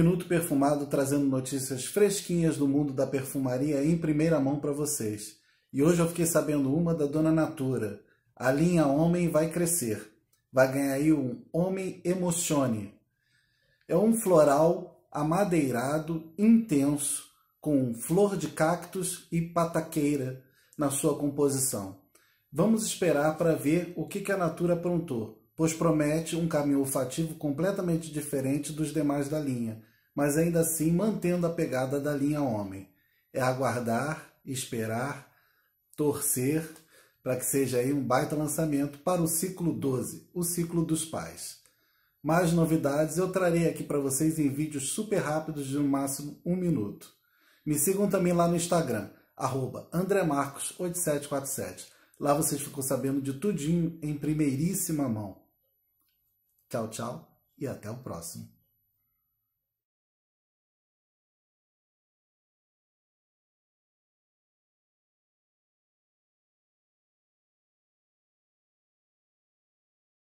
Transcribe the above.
Minuto Perfumado trazendo notícias fresquinhas do mundo da perfumaria em primeira mão para vocês. E hoje eu fiquei sabendo uma da Dona Natura. A linha Homem vai crescer. Vai ganhar aí um Homem Emocione. É um floral amadeirado, intenso, com flor de cactos e pataqueira na sua composição. Vamos esperar para ver o que, que a Natura aprontou pois promete um caminho olfativo completamente diferente dos demais da linha, mas ainda assim mantendo a pegada da linha homem. É aguardar, esperar, torcer para que seja aí um baita lançamento para o ciclo 12, o ciclo dos pais. Mais novidades eu trarei aqui para vocês em vídeos super rápidos de no máximo um minuto. Me sigam também lá no Instagram, andremarcos8747. Lá vocês ficam sabendo de tudinho em primeiríssima mão. Tchau, tchau e até o próximo.